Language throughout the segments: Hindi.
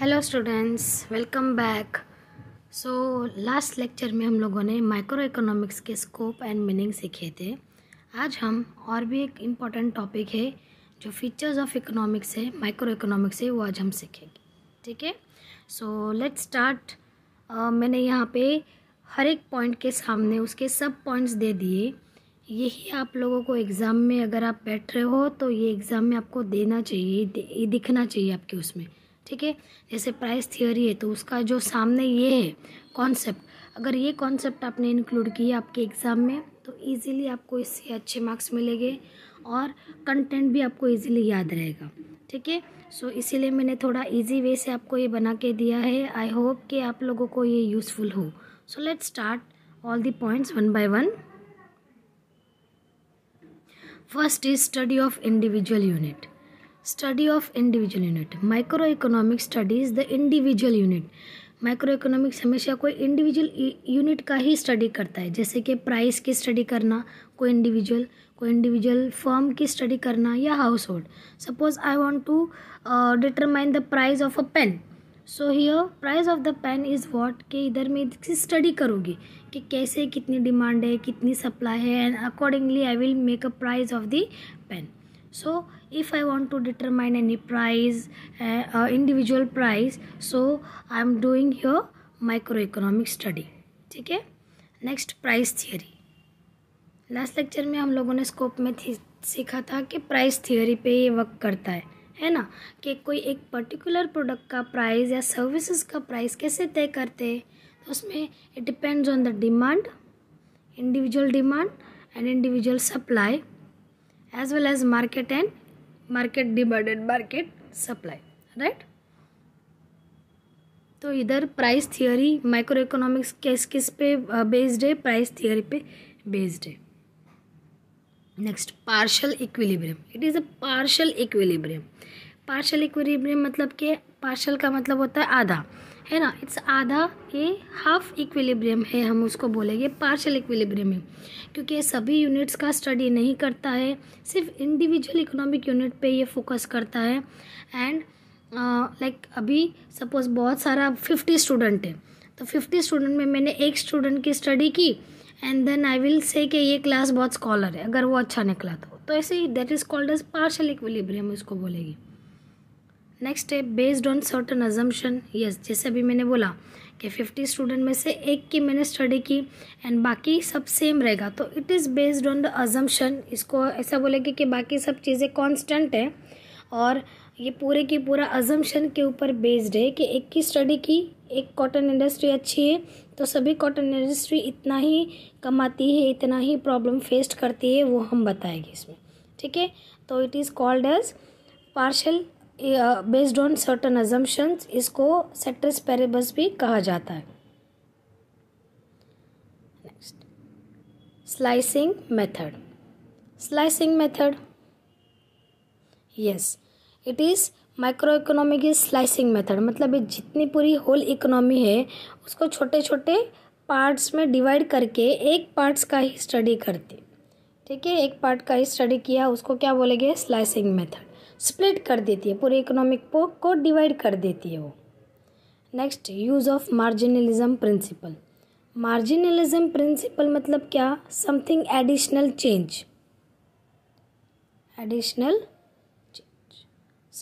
hello students welcome back so last lecture में हम लोगों ने माइक्रो इकोनॉमिक्स के स्कोप एंड मीनिंग सीखे थे आज हम और भी एक इम्पॉर्टेंट टॉपिक है जो फीचर्स ऑफ इकोनॉमिक्स है माइक्रो इकोनॉमिक्स है वो आज हम सीखेंगे ठीक है सो लेट स्टार्ट मैंने यहाँ पे हर एक पॉइंट के सामने उसके सब पॉइंट्स दे दिए यही आप लोगों को एग्ज़ाम में अगर आप बैठ रहे हो तो ये एग्ज़ाम में आपको देना चाहिए दिखना चाहिए आपके उसमें ठीक है जैसे प्राइस थियोरी है तो उसका जो सामने ये है कॉन्सेप्ट अगर ये कॉन्सेप्ट आपने इंक्लूड किया आपके एग्ज़ाम में तो ईज़िली आपको इससे अच्छे मार्क्स मिलेंगे और कंटेंट भी आपको ईज़िली याद रहेगा ठीक है सो इसीलिए मैंने थोड़ा इजी वे से आपको ये बना के दिया है आई होप कि आप लोगों को ये यूज़फुल हो so let's start all the points one by one first is study of individual unit study of individual unit microeconomic studies the individual unit micro economics हमेशा कोई इंडिविजुअल यूनिट का ही स्टडी करता है जैसे कि प्राइस की स्टडी करना कोई इंडिविजुअल कोई इंडिविजुअल फॉर्म की स्टडी करना या household suppose I want to determine the price of a pen so here price of the pen is what कि इधर में इसकी स्टडी करूँगी कि कैसे कितनी डिमांड है कितनी सप्लाई है and accordingly I will make a price of the pen so if i want to determine any price uh, uh, individual price so i am doing here microeconomic study ठीक है next price theory last lecture में हम लोगों ने स्कोप में सीखा था कि प्राइस थियोरी पे ये वर्क करता है है ना कि कोई एक पर्टिकुलर प्रोडक्ट का प्राइस या सर्विसेज का प्राइस कैसे तय करते हैं तो उसमें it depends on the demand individual demand and individual supply as well as market and market divided market supply right तो इधर प्राइस थियोरी माइक्रो इकोनॉमिक्स किस किस पे बेस्ड है प्राइस थियोरी पे बेस्ड है next partial equilibrium it is a partial equilibrium partial equilibrium मतलब के पार्शल का मतलब होता है आधा है ना इट्स आधा ये हाफ इक्विलिब्रियम है हम उसको बोलेंगे पार्शल इक्विलिब्रियम है क्योंकि ये सभी यूनिट्स का स्टडी नहीं करता है सिर्फ इंडिविजुअल इकोनॉमिक यूनिट पे ये फोकस करता है एंड लाइक uh, like, अभी सपोज़ बहुत सारा फिफ्टी स्टूडेंट है तो फिफ्टी स्टूडेंट में मैंने एक स्टूडेंट की स्टडी की and then I will say कि ये क्लास बहुत स्कॉलर है अगर वो अच्छा निकला तो तो ऐसे ही that is called as partial equilibrium इसको बोलेगी नेक्स्ट है based on certain assumption yes जैसे अभी मैंने बोला कि फिफ्टी स्टूडेंट में से एक की मैंने स्टडी की एंड बाकी सब सेम रहेगा तो it is based on the assumption इसको ऐसा बोलेगी कि बाकी सब चीज़ें कॉन्स्टेंट है और ये पूरे की पूरा अजम्पन के ऊपर बेस्ड है कि एक की स्टडी की एक कॉटन इंडस्ट्री अच्छी है तो सभी कॉटन इंडस्ट्री इतना ही कमाती है इतना ही प्रॉब्लम फेस्ड करती है वो हम बताएंगे इसमें ठीक है तो it is called as partial based on certain assumptions इसको सेट्रस पेरेबस भी कहा जाता है next slicing method slicing method yes it is micro economic is slicing method मतलब ये जितनी पूरी होल इकोनॉमी है उसको छोटे छोटे पार्ट्स में डिवाइड करके एक पार्ट्स का ही स्टडी करते ठीक है एक पार्ट का ही स्टडी किया उसको क्या बोलेंगे स्लाइसिंग मेथड स्प्लिट कर देती है पूरे इकोनॉमिक को को डिवाइड कर देती है वो next use of marginalism principle marginalism principle मतलब क्या something additional change additional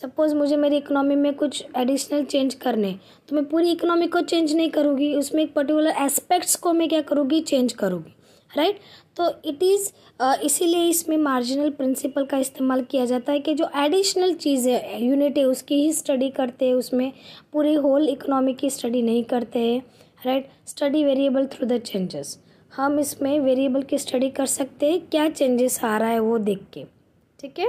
suppose मुझे मेरी इकोनॉमी में कुछ एडिशनल चेंज करने तो मैं पूरी इकोनॉमी को चेंज नहीं करूँगी उसमें एक पर्टिकुलर एस्पेक्ट्स को मैं क्या करूँगी चेंज करूँगी राइट तो इट इज़ uh, इसीलिए इसमें मार्जिनल प्रिंसिपल का इस्तेमाल किया जाता है कि जो एडिशनल चीज़ है यूनिट है उसकी ही स्टडी करते हैं उसमें पूरी होल इकोनॉमी की स्टडी नहीं करते हैं right study variable through the changes हम इसमें वेरिएबल की स्टडी कर सकते हैं क्या चेंजेस आ रहा है वो देख के ठीक है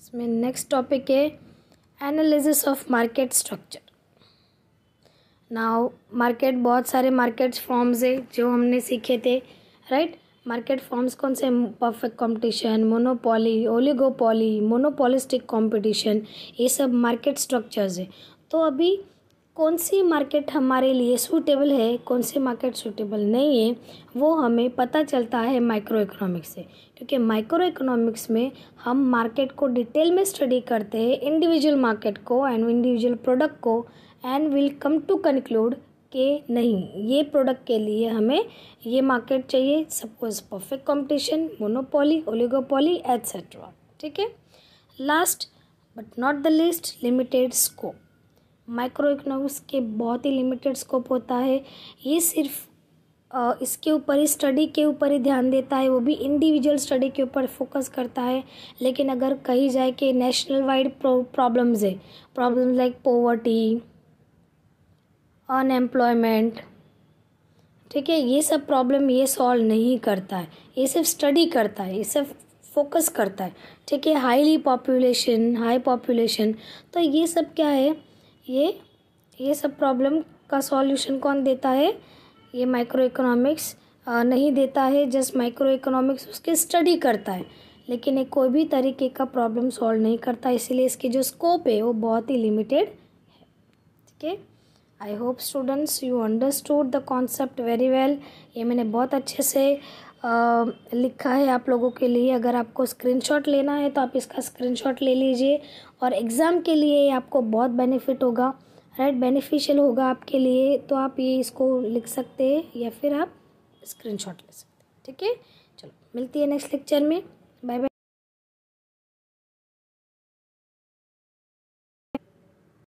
इसमें नेक्स्ट टॉपिक है analysis of market structure now market बहुत सारे मार्केट्स फॉर्म्स है जो हमने सीखे थे राइट मार्केट फॉर्म्स कौन से perfect competition monopoly oligopoly monopolistic competition ये सब मार्केट स्ट्रक्चर्स है तो अभी कौन सी मार्केट हमारे लिए सूटेबल है कौन सी मार्केट सूटेबल नहीं है वो हमें पता चलता है माइक्रो इकोनॉमिक्स से क्योंकि माइक्रो इकोनॉमिक्स में हम मार्केट को डिटेल में स्टडी करते हैं इंडिविजुअल मार्केट को एंड इंडिविजुअल प्रोडक्ट को and will come to conclude के नहीं ये प्रोडक्ट के लिए हमें ये मार्केट चाहिए suppose perfect competition monopoly oligopoly etcetera ठीक है last but not the least limited scope micro economics के बहुत ही लिमिटेड स्कोप होता है ये सिर्फ इसके ऊपर ही स्टडी के ऊपर ही ध्यान देता है वो भी इंडिविजुअल स्टडी के ऊपर फोकस करता है लेकिन अगर कही जाए कि नेशनल वाइड प्रॉब्लम्स है प्रॉब्लम लाइक पोवर्टी अनएम्प्लॉयमेंट ठीक है ये सब प्रॉब्लम ये सॉल्व नहीं करता है ये सिर्फ स्टडी करता है ये सिर्फ फोकस करता है ठीक है हाईली पॉपुलेशन हाई पॉपुलेशन तो ये सब क्या है ये ये सब प्रॉब्लम का सॉल्यूशन कौन देता है ये माइक्रो इकोनॉमिक्स नहीं देता है जस्ट माइक्रो इकोनॉमिक्स उसकी स्टडी करता है लेकिन ये कोई भी तरीके का प्रॉब्लम सॉल्व नहीं करता इसलिए इसकी जो स्कोप है वो बहुत ही लिमिटेड है ठीक है I hope students you understood the concept very well ये मैंने बहुत अच्छे से आ, लिखा है आप लोगों के लिए अगर आपको स्क्रीनशॉट लेना है तो आप इसका स्क्रीनशॉट ले लीजिए और एग्ज़ाम के लिए ये आपको बहुत बेनिफिट होगा राइट बेनिफिशियल होगा आपके लिए तो आप ये इसको लिख सकते हैं या फिर आप स्क्रीनशॉट ले सकते हैं ठीक है चलो मिलती है नेक्स्ट लेक्चर में बाय बाय